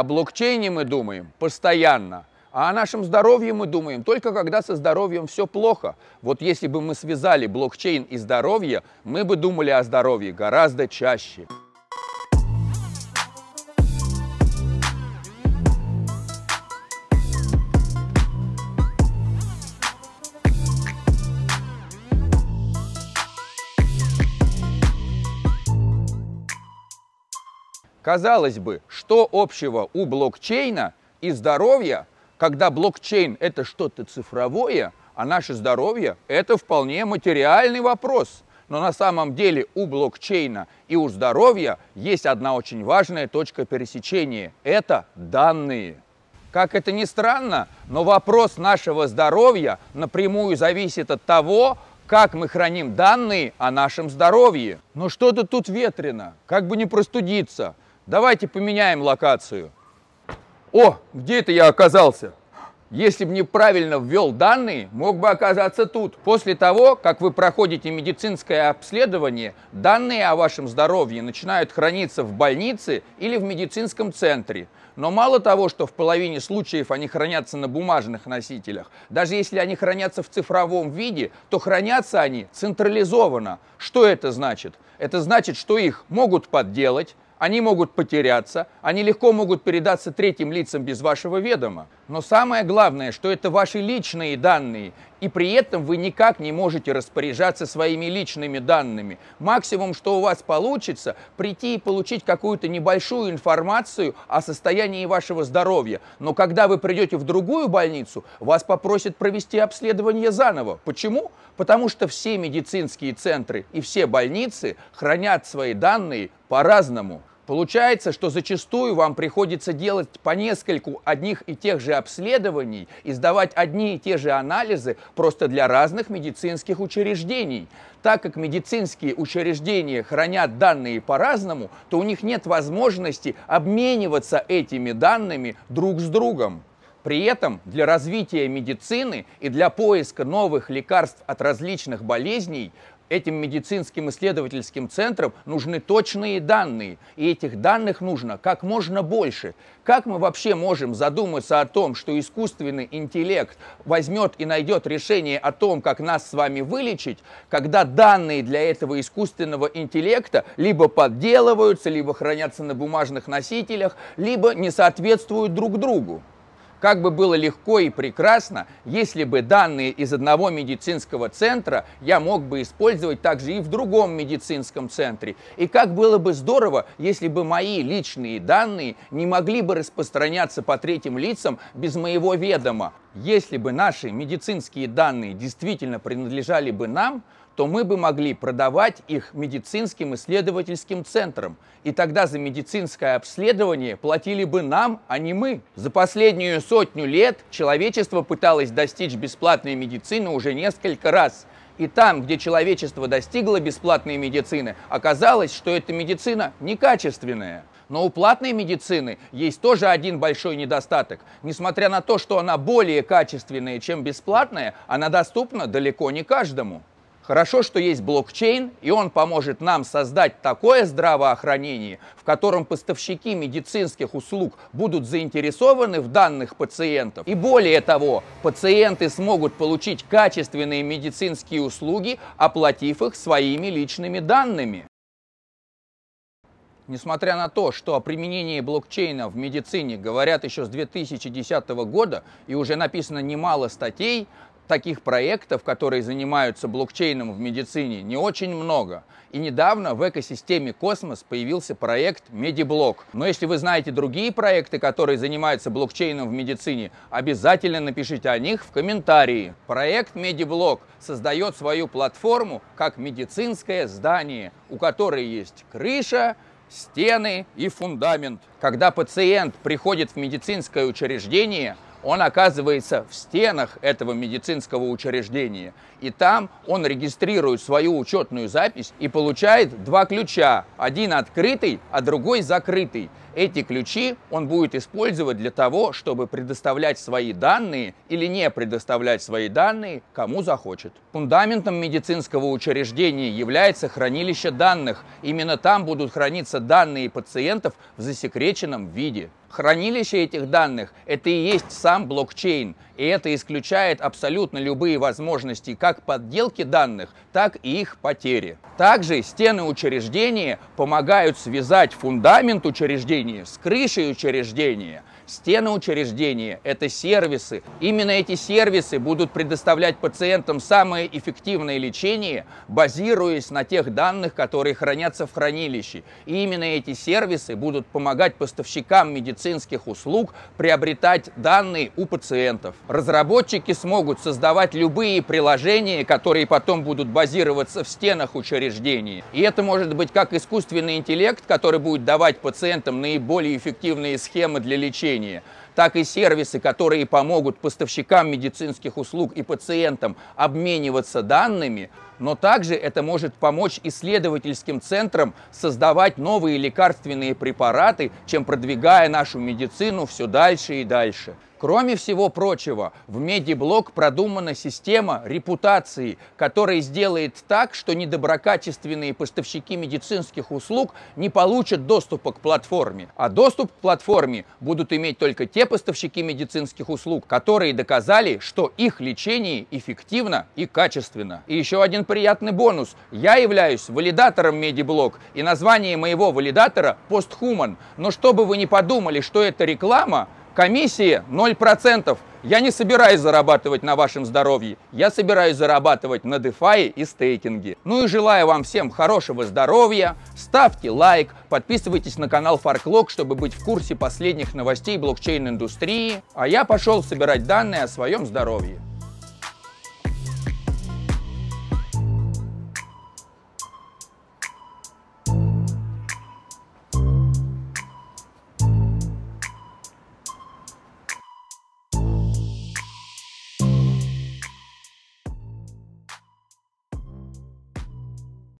О блокчейне мы думаем постоянно, а о нашем здоровье мы думаем только когда со здоровьем все плохо. Вот если бы мы связали блокчейн и здоровье, мы бы думали о здоровье гораздо чаще. Казалось бы, что общего у блокчейна и здоровья, когда блокчейн – это что-то цифровое, а наше здоровье – это вполне материальный вопрос. Но на самом деле у блокчейна и у здоровья есть одна очень важная точка пересечения – это данные. Как это ни странно, но вопрос нашего здоровья напрямую зависит от того, как мы храним данные о нашем здоровье. Но что-то тут ветрено, как бы не простудиться – Давайте поменяем локацию. О, где это я оказался? Если бы неправильно ввел данные, мог бы оказаться тут. После того, как вы проходите медицинское обследование, данные о вашем здоровье начинают храниться в больнице или в медицинском центре. Но мало того, что в половине случаев они хранятся на бумажных носителях, даже если они хранятся в цифровом виде, то хранятся они централизованно. Что это значит? Это значит, что их могут подделать, они могут потеряться, они легко могут передаться третьим лицам без вашего ведома. Но самое главное, что это ваши личные данные, и при этом вы никак не можете распоряжаться своими личными данными. Максимум, что у вас получится, прийти и получить какую-то небольшую информацию о состоянии вашего здоровья. Но когда вы придете в другую больницу, вас попросят провести обследование заново. Почему? Потому что все медицинские центры и все больницы хранят свои данные по-разному. Получается, что зачастую вам приходится делать по нескольку одних и тех же обследований и сдавать одни и те же анализы просто для разных медицинских учреждений. Так как медицинские учреждения хранят данные по-разному, то у них нет возможности обмениваться этими данными друг с другом. При этом для развития медицины и для поиска новых лекарств от различных болезней Этим медицинским исследовательским центрам нужны точные данные, и этих данных нужно как можно больше. Как мы вообще можем задуматься о том, что искусственный интеллект возьмет и найдет решение о том, как нас с вами вылечить, когда данные для этого искусственного интеллекта либо подделываются, либо хранятся на бумажных носителях, либо не соответствуют друг другу? Как бы было легко и прекрасно, если бы данные из одного медицинского центра я мог бы использовать также и в другом медицинском центре. И как было бы здорово, если бы мои личные данные не могли бы распространяться по третьим лицам без моего ведома. Если бы наши медицинские данные действительно принадлежали бы нам, то мы бы могли продавать их медицинским исследовательским центрам, и тогда за медицинское обследование платили бы нам, а не мы. За последнюю сотню лет человечество пыталось достичь бесплатной медицины уже несколько раз. И там, где человечество достигло бесплатной медицины, оказалось, что эта медицина некачественная. Но у платной медицины есть тоже один большой недостаток. Несмотря на то, что она более качественная, чем бесплатная, она доступна далеко не каждому. Хорошо, что есть блокчейн, и он поможет нам создать такое здравоохранение, в котором поставщики медицинских услуг будут заинтересованы в данных пациентов. И более того, пациенты смогут получить качественные медицинские услуги, оплатив их своими личными данными. Несмотря на то, что о применении блокчейна в медицине говорят еще с 2010 года и уже написано немало статей, таких проектов, которые занимаются блокчейном в медицине, не очень много. И недавно в экосистеме Космос появился проект Медиблок. Но если вы знаете другие проекты, которые занимаются блокчейном в медицине, обязательно напишите о них в комментарии. Проект Медиблок создает свою платформу как медицинское здание, у которой есть крыша, стены и фундамент. Когда пациент приходит в медицинское учреждение, он оказывается в стенах этого медицинского учреждения. И там он регистрирует свою учетную запись и получает два ключа. Один открытый, а другой закрытый. Эти ключи он будет использовать для того, чтобы предоставлять свои данные или не предоставлять свои данные, кому захочет. Фундаментом медицинского учреждения является хранилище данных. Именно там будут храниться данные пациентов в засекреченном виде. Хранилище этих данных – это и есть сам блокчейн. И это исключает абсолютно любые возможности как подделки данных, так и их потери. Также стены учреждения помогают связать фундамент учреждения с крышей учреждения. Стены учреждения – это сервисы. Именно эти сервисы будут предоставлять пациентам самое эффективное лечение, базируясь на тех данных, которые хранятся в хранилище. И именно эти сервисы будут помогать поставщикам медицинских услуг приобретать данные у пациентов разработчики смогут создавать любые приложения, которые потом будут базироваться в стенах учреждений. И это может быть как искусственный интеллект, который будет давать пациентам наиболее эффективные схемы для лечения, так и сервисы, которые помогут поставщикам медицинских услуг и пациентам обмениваться данными – но также это может помочь исследовательским центрам создавать новые лекарственные препараты, чем продвигая нашу медицину все дальше и дальше. Кроме всего прочего, в медиблок продумана система репутации, которая сделает так, что недоброкачественные поставщики медицинских услуг не получат доступа к платформе. А доступ к платформе будут иметь только те поставщики медицинских услуг, которые доказали, что их лечение эффективно и качественно. И еще один приятный бонус. Я являюсь валидатором Медиблок, и название моего валидатора – Posthuman. Но чтобы вы не подумали, что это реклама, комиссии 0%. Я не собираюсь зарабатывать на вашем здоровье. Я собираюсь зарабатывать на DeFi и стейкинге. Ну и желаю вам всем хорошего здоровья. Ставьте лайк, подписывайтесь на канал Farclock, чтобы быть в курсе последних новостей блокчейн-индустрии. А я пошел собирать данные о своем здоровье.